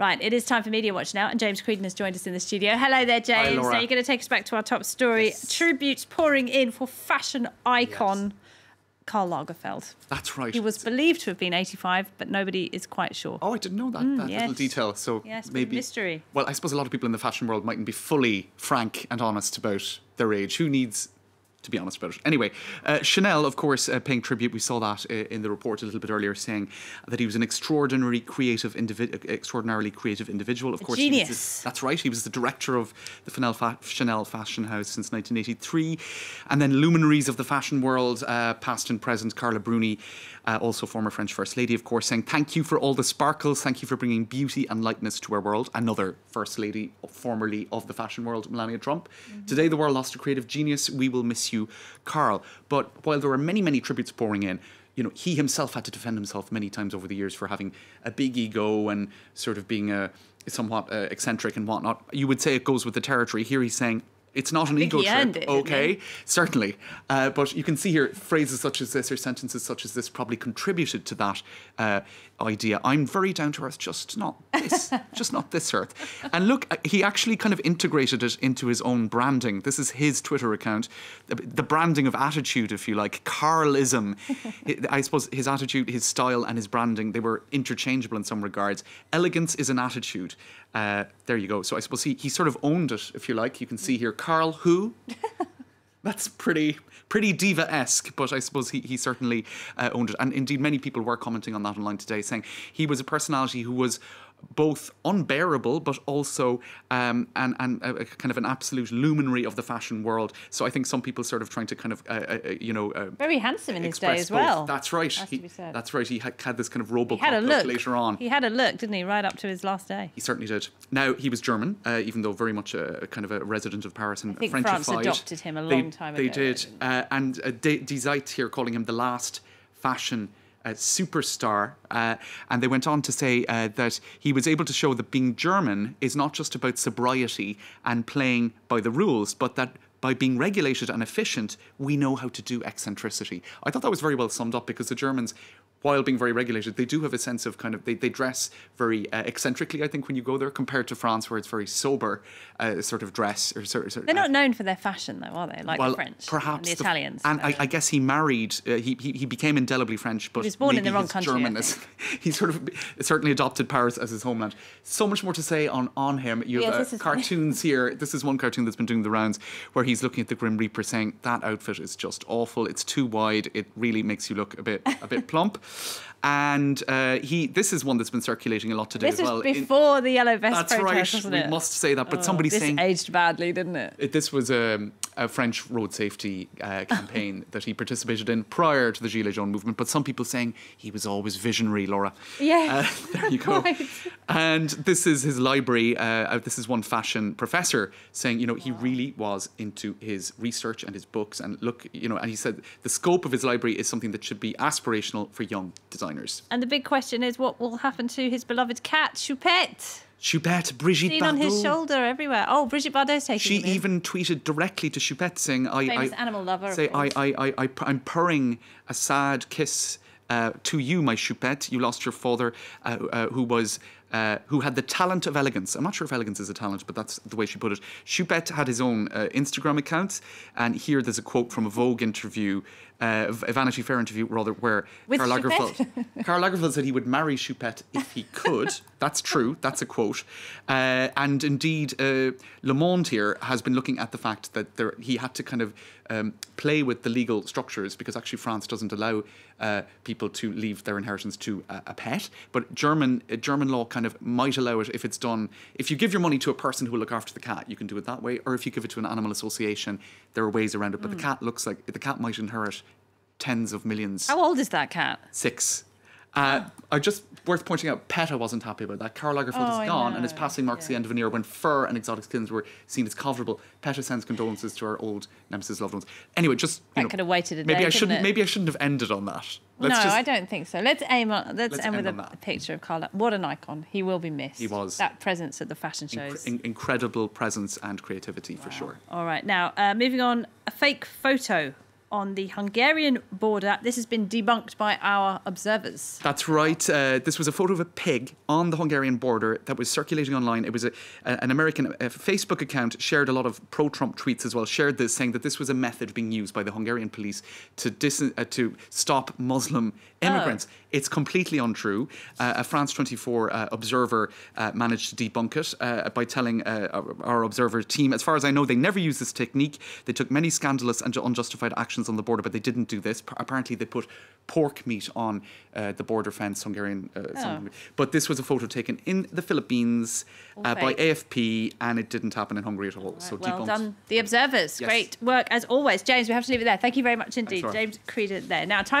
Right, it is time for Media Watch now, and James Creedon has joined us in the studio. Hello there, James. Hi, Now you're going to take us back to our top story. Yes. Tributes pouring in for fashion icon yes. Karl Lagerfeld. That's right. He was believed to have been 85, but nobody is quite sure. Oh, I didn't know that, mm, that yes. little detail. So yes, maybe mystery. Well, I suppose a lot of people in the fashion world mightn't be fully frank and honest about their age. Who needs to be honest about it. Anyway, uh, Chanel, of course, uh, paying tribute. We saw that uh, in the report a little bit earlier, saying that he was an extraordinary creative individ- uh, extraordinarily creative individual. Of a course, genius. The, that's right. He was the director of the Fa- Chanel fashion house since 1983, and then luminaries of the fashion world, uh, past and present, Carla Bruni, uh, also former French First Lady, of course, saying thank you for all the sparkles, thank you for bringing beauty and lightness to our world. Another First Lady, formerly of the fashion world, Melania Trump. Mm-hmm. Today, the world lost a creative genius. We will miss you, Karl. But while there were many, many tributes pouring in, you know, he himself had to defend himself many times over the years for having a big ego and sort of being a uh, somewhat uh, eccentric and whatnot. You would say it goes with the territory. Here he's saying, it's not an ego trip, okay? Certainly. Uh, but you can see here phrases such as this or sentences such as this probably contributed to that uh, idea. I'm very down to earth, just not this, just not this earth. And look, uh, he actually kind of integrated it into his own branding. This is his Twitter account, the branding of attitude, if you like, Carlism. I suppose his attitude, his style, and his branding, they were interchangeable in some regards. Elegance is an attitude. Uh, there you go. So I suppose he, he sort of owned it, if you like. You can see here Carl who? That's pretty pretty diva esque, but I suppose he, he certainly uh, owned it. And indeed, many people were commenting on that online today, saying he was a personality who was both unbearable, but also um, and and kind of an absolute luminary of the fashion world. So I think some people sort of trying to kind of uh, uh, uh you know uh, very handsome in his day as both. well. That's right. He, that's right. He had, had this kind of had a look. later on. He had a look, didn't he, right up to his last day? He certainly did. Now he was German, uh, even though very much a, kind of a resident of Paris and I think Frenchified. France adopted him a long they, time ago. They did, uh, and uh, Die Zeit here calling him the last fashion uh, superstar. Uh, and they went on to say uh, that he was able to show that being German is not just about sobriety and playing by the rules, but that by being regulated and efficient, we know how to do eccentricity. I thought that was very well summed up because the Germans while being very regulated, they do have a sense of kind of they, they dress very uh, eccentrically. I think when you go there, compared to France, where it's very sober uh, sort of dress or sort, They're not uh, known for their fashion, though, are they? Like well, the French, perhaps the, the Italians. And I, I, guess he married. Uh, he, he, he became indelibly French, but he was born in the wrong country. German is, he sort of certainly adopted Paris as his homeland. So much more to say on on him. You have yes, uh, cartoons here. This is one cartoon that's been doing the rounds where he's looking at the Grim Reaper, saying that outfit is just awful. It's too wide. It really makes you look a bit a bit plump. And uh, he, this is one that's been circulating a lot today this as well. This was before the yellow vest. That's protest, right. we it? must say that. But oh, somebody saying aged badly, didn't it? it this was um, a French road safety uh, campaign that he participated in prior to the Gilets Jaunes movement. But some people saying he was always visionary, Laura. Yeah. Uh, there you go. right. And this is his library. Uh, uh this is one fashion professor saying, you know, wow. he really was into his research and his books. And look, you know, and he said the scope of his library is something that should be aspirational for young designers. And the big question is what will happen to his beloved cat, Choupette? Choupette, Brigitte Seen Bardot. on his shoulder everywhere. Oh, Brigitte Bardot's taking She even tweeted directly to Choupette saying, I, I, animal lover. Say, I, I, I, I, am purring a sad kiss uh, to you, my Choupette. You lost your father, uh, uh, who was uh, who had the talent of elegance. I'm not sure if elegance is a talent, but that's the way she put it. Choupette had his own uh, Instagram accounts, and here there's a quote from a Vogue interview, uh, a Vanity Fair interview rather, where Karl Lagerfeld, Karl Lagerfeld said he would marry Choupette if he could. that's true. That's a quote. Uh, and indeed, uh, Le Monde here has been looking at the fact that there, he had to kind of um, play with the legal structures because actually France doesn't allow people to leave their inheritance to a, a pet, but German German law kind kind of might allow it if it's done. If you give your money to a person who will look after the cat, you can do it that way. Or if you give it to an animal association, there are ways around it. But mm. the hmm. cat looks like the cat might inherit tens of millions. How old is that cat? Six. Uh, I just worth pointing out, PETA wasn't happy about that. Karl Lagerfeld oh, is gone, and his passing marks yeah. the end of an era when fur and exotic skins were seen as comfortable. PETA sends condolences to our old nemesis loved ones. Anyway, just you know, could have waited a maybe day, I shouldn't. It? Maybe I shouldn't have ended on that. Let's no, just, I don't think so. Let's aim on. Let's, let's end, end, with a, picture of Carl. What an icon! He will be missed. He was that presence at the fashion shows. In incredible presence and creativity wow. for sure. All right, now uh, moving on. A fake photo on the Hungarian border. This has been debunked by our observers. That's right. Uh, this was a photo of a pig on the Hungarian border that was circulating online. It was a, an American Facebook account shared a lot of pro-Trump tweets as well. Shared this, saying that this was a method being used by the Hungarian police to dis- uh, to stop Muslim oh. immigrants. Oh. It's completely untrue. Uh, a France 24 uh, observer uh, managed to debunk it uh, by telling our observer team, as far as I know, they never used this technique. They took many scandalous and unjustified actions restrictions on the border, but they didn't do this. P- apparently, they put pork meat on uh, the border fence, Hungarian. Uh, oh. But this was a photo taken in the Philippines uh, by AFP, and it didn't happen in Hungary at all. all right. So well done, the observers. Yes. Great work as always, James. We have to leave it there. Thank you very much indeed, James Creedon. There now time.